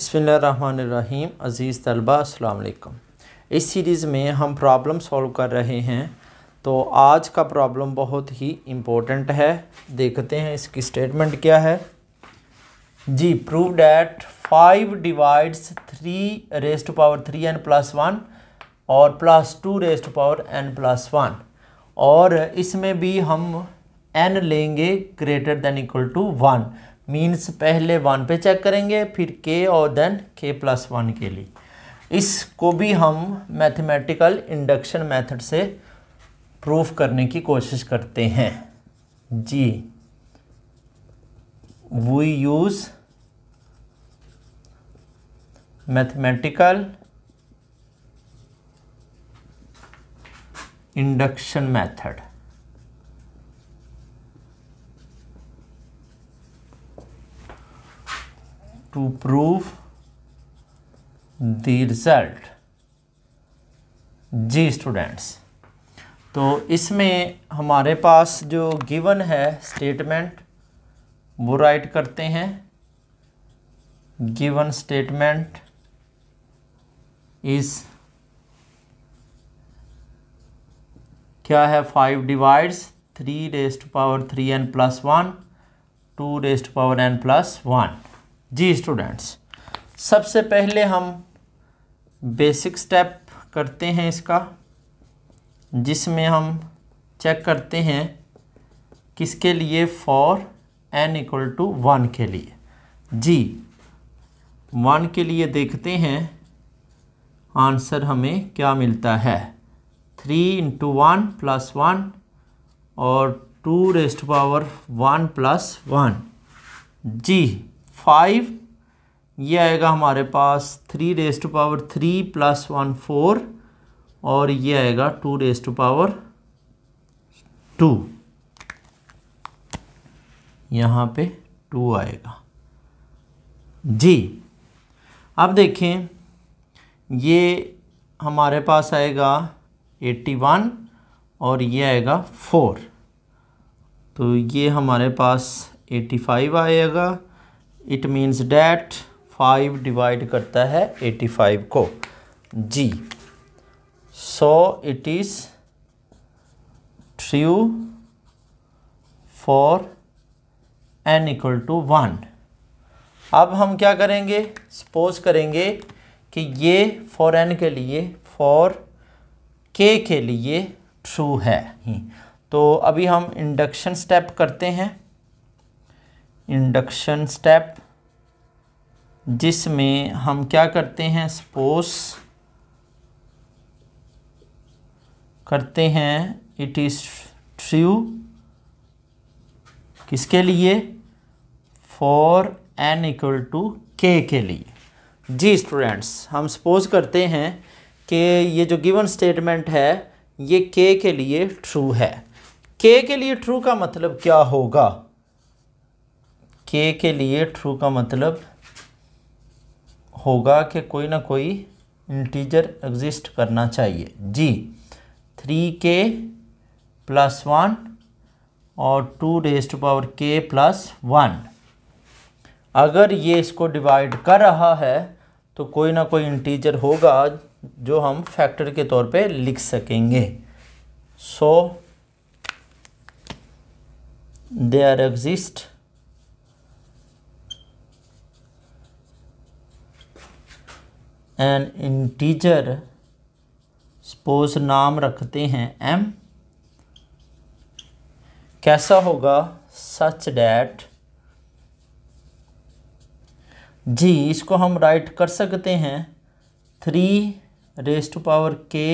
बसमीम अज़ीज़ तलबा अलकुम इस सीरीज़ में हम प्रॉब्लम सॉल्व कर रहे हैं तो आज का प्रॉब्लम बहुत ही इम्पोर्टेंट है देखते हैं इसकी स्टेटमेंट क्या है जी prove that five divides three raise to power three n plus one और plus two raise to power n plus one और इसमें भी हम एन लेंगे greater than equal to one means पहले वन पे चेक करेंगे फिर के और देन के प्लस वन के लिए इसको भी हम मैथमेटिकल इंडक्शन मेथड से प्रूफ करने की कोशिश करते हैं जी we use mathematical induction method to prove the result जी स्टूडेंट्स तो इसमें हमारे पास जो गिवन है स्टेटमेंट वो राइट करते हैं गिवन स्टेटमेंट इज़ क्या है five divides three raised power three n plus one two raised power n plus one जी स्टूडेंट्स सबसे पहले हम बेसिक स्टेप करते हैं इसका जिसमें हम चेक करते हैं किसके लिए for N equal to one के लिए जी वन के लिए देखते हैं आंसर हमें क्या मिलता है three into one plus one और two raised power one plus one जी फाइव ये आएगा हमारे पास three raise to power three plus one four और ये आएगा two raise to power two यहाँ पे टू आएगा जी अब देखें ये हमारे पास आएगा एट्टी वन और ये आएगा फोर तो ये हमारे पास एट्टी फाइव आएगा it means that five divide करता है एटी फाइव को जी so it is true for N equal to one अब हम क्या करेंगे सपोज करेंगे कि ये फॉर एन के लिए फॉर के के लिए ट्रू है तो अभी हम इंडक्शन स्टेप करते हैं इंडक्शन स्टेप जिसमें हम क्या करते हैं सपोज करते हैं इट इज़ ट्रू किसके लिए फॉर एन इक्वल टू के के लिए जी स्टूडेंट्स हम सपोज करते हैं कि ये जो गिवन स्टेटमेंट है ये के के लिए ट्रू है के के लिए ट्रू का मतलब क्या होगा के के लिए ट्रू का मतलब होगा कि कोई ना कोई इंटीजर एग्जिस्ट करना चाहिए जी थ्री के प्लस वन और two raise to power K plus one अगर ये इसको डिवाइड कर रहा है तो कोई ना कोई इंटीजर होगा जो हम फैक्टर के तौर पे लिख सकेंगे so they are exist an integer suppose नाम रखते हैं एम कैसा होगा सच डैट जी इसको हम राइट कर सकते हैं three raise to power K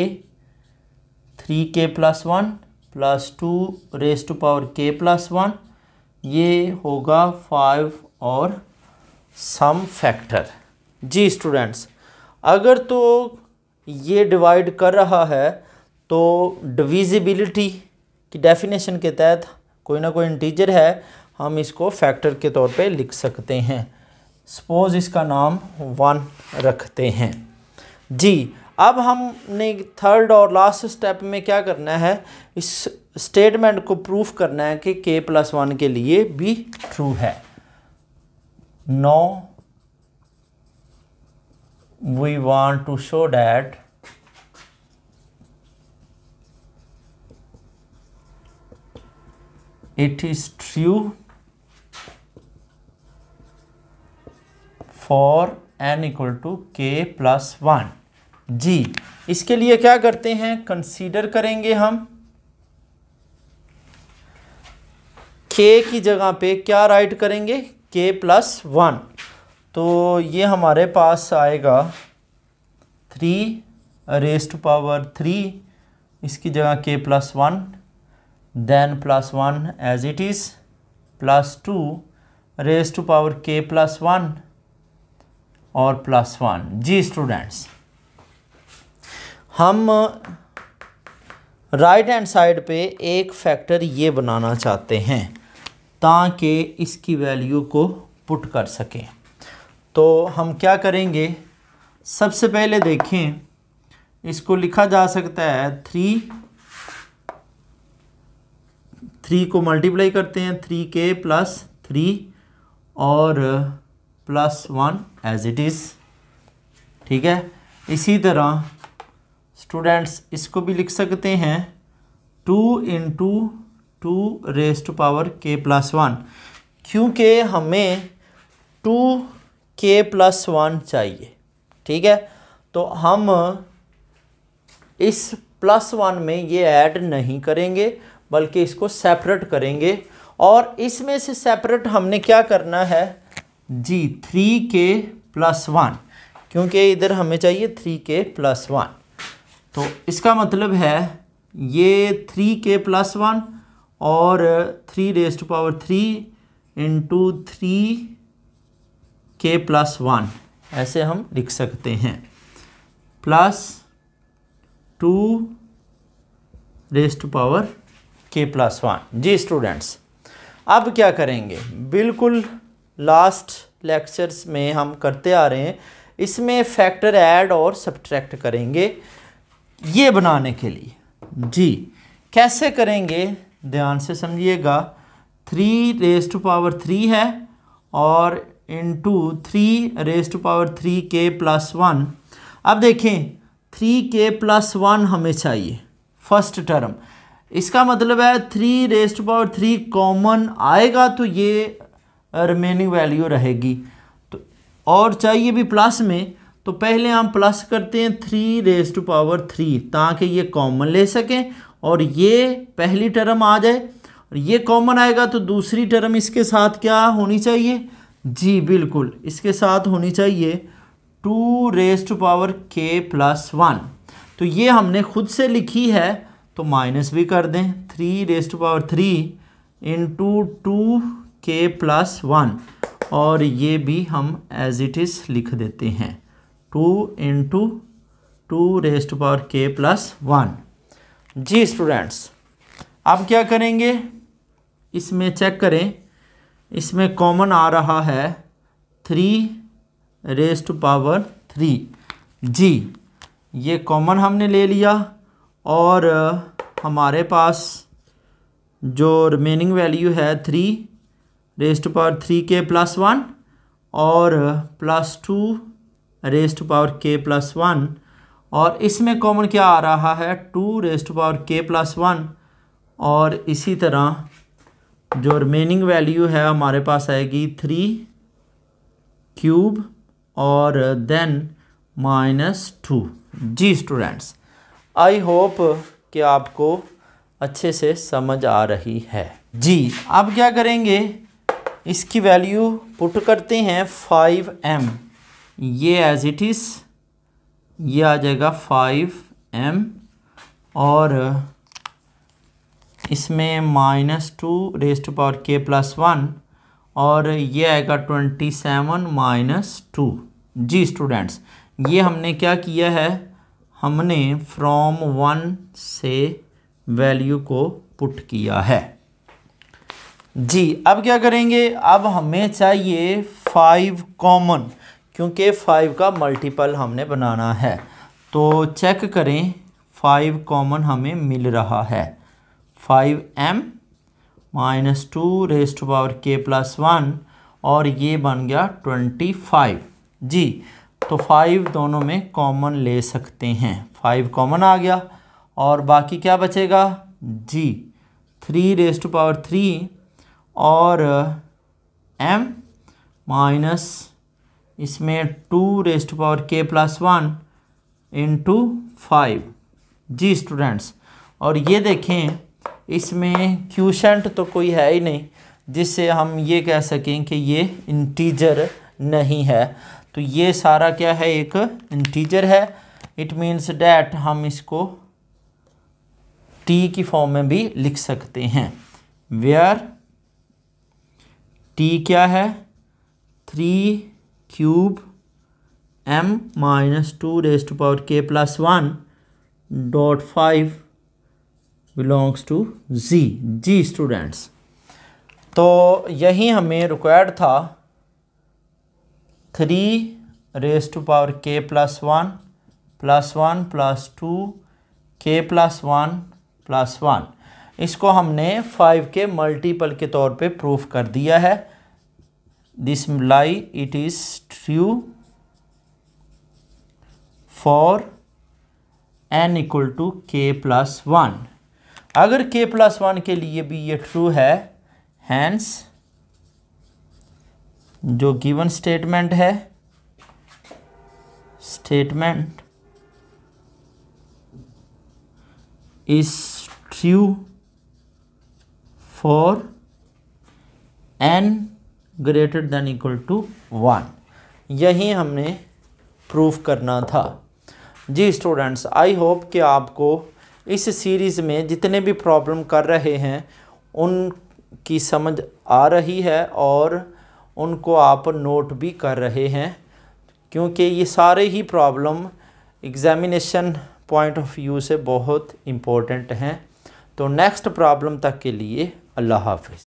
three K plus one plus two raise to power K plus one ये होगा फाइव और सम फैक्टर जी स्टूडेंट्स अगर तो ये डिवाइड कर रहा है तो डिविजिबिलिटी की डेफिनेशन के तहत कोई ना कोई इंटीजर है हम इसको फैक्टर के तौर पे लिख सकते हैं सपोज़ इसका नाम वन रखते हैं जी अब हमने थर्ड और लास्ट स्टेप में क्या करना है इस स्टेटमेंट को प्रूफ करना है कि के प्लस वन के लिए भी ट्रू है now we want to show that it is true for n equal to K plus one जी इसके लिए क्या करते हैं कंसीडर करेंगे हम के की जगह पे क्या राइट करेंगे के प्लस वन तो ये हमारे पास आएगा three raise to power three इसकी जगह K plus one then plus one as it is plus two raise to power K plus one और प्लस वन जी स्टूडेंट्स हम राइट हैंड साइड पे एक फैक्टर ये बनाना चाहते हैं ताकि इसकी वैल्यू को पुट कर सकें तो हम क्या करेंगे सबसे पहले देखें इसको लिखा जा सकता है थ्री थ्री को मल्टीप्लाई करते हैं थ्री के प्लस थ्री और plus one as it is ठीक है इसी तरह स्टूडेंट्स इसको भी लिख सकते हैं two into two raise to power K plus one क्योंकि हमें टू के प्लस वन चाहिए ठीक है तो हम इस प्लस वन में ये ऐड नहीं करेंगे बल्कि इसको सेपरेट करेंगे और इसमें से सेपरेट हमने क्या करना है जी थ्री के प्लस वन क्योंकि इधर हमें चाहिए थ्री के प्लस वन तो इसका मतलब है ये थ्री के प्लस वन और three raised power three into three K plus one ऐसे हम लिख सकते हैं plus two raise to power K plus one जी स्टूडेंट्स अब क्या करेंगे बिल्कुल लास्ट लेक्चर्स में हम करते आ रहे हैं इसमें फैक्टर ऐड और सब्ट्रैक्ट करेंगे ये बनाने के लिए जी कैसे करेंगे ध्यान से समझिएगा three raise to power three है और into three raise to power three K plus one अब देखें थ्री के प्लस वन हमें चाहिए फर्स्ट टर्म इसका मतलब है three raised power three common आएगा तो ये रिमेनिंग वैल्यू रहेगी तो और चाहिए भी प्लस में तो पहले हम प्लस करते हैं three raise to power three ताकि ये कॉमन ले सकें और ये पहली टर्म आ जाए और ये कॉमन आएगा तो दूसरी टर्म इसके साथ क्या होनी चाहिए जी बिल्कुल इसके साथ होनी चाहिए two raise to power K plus one तो ये हमने खुद से लिखी है तो माइनस भी कर दें three raise to power three into two K plus one और ये भी हम एज इट इज़ लिख देते हैं two into two raise to power K plus one जी स्टूडेंट्स अब क्या करेंगे इसमें चेक करें इसमें कॉमन आ रहा है three raise to power three जी ये कॉमन हमने ले लिया और uh, हमारे पास जो रिमेनिंग वैल्यू है three raise to power three K plus one और plus two raise to power K plus one और इसमें कॉमन क्या आ रहा है two raise to power K plus one और इसी तरह जो रिमेनिंग वैल्यू है हमारे पास आएगी थ्री क्यूब और देन माइनस टू जी स्टूडेंट्स आई होप कि आपको अच्छे से समझ आ रही है जी अब क्या करेंगे इसकी वैल्यू पुट करते हैं फाइव एम ये एज इट इज़ ये आ जाएगा फाइव एम और इसमें minus two raise to power K plus one और ये आएगा ट्वेंटी सेवन माइनस टू जी स्टूडेंट्स ये हमने क्या किया है हमने फ्रॉम वन से वैल्यू को पुट किया है जी अब क्या करेंगे अब हमें चाहिए फाइव कॉमन क्योंकि फाइव का मल्टीपल हमने बनाना है तो चेक करें फाइव कॉमन हमें मिल रहा है five M minus two raised power K plus one और ये बन गया ट्वेंटी फाइव जी तो फाइव दोनों में कॉमन ले सकते हैं फाइव कॉमन आ गया और बाकी क्या बचेगा जी three raise to power three और एम माइनस इसमें two raise to power K plus one into five जी स्टूडेंट्स और ये देखें इसमें क्यूशंट तो कोई है ही नहीं जिससे हम ये कह सकें कि ये इंटीजर नहीं है तो ये सारा क्या है एक इंटीजर है इट मीन्स डैट हम इसको टी की फॉर्म में भी लिख सकते हैं वेयर टी क्या है three cube M minus two raised power K plus one dot five belongs to जी जी स्टूडेंट्स तो यही हमें रिक्वायर्ड था three raise to power K plus one plus one plus two K plus one plus one इसको हमने five के multiple के तौर पे प्रूफ कर दिया है this lie it is true for N equal to K plus one अगर के प्लस वन के लिए भी ये ट्रू है हैंस जो गिवन स्टेटमेंट है statement is true for N greater than equal to one यही हमने प्रूफ करना था जी स्टूडेंट्स आई होप कि आपको इस सीरीज़ में जितने भी प्रॉब्लम कर रहे हैं उनकी समझ आ रही है और उनको आप नोट भी कर रहे हैं क्योंकि ये सारे ही problem examination point of view से बहुत इम्पोर्टेंट हैं तो नेक्स्ट प्रॉब्लम तक के लिए अल्लाह हाफिज़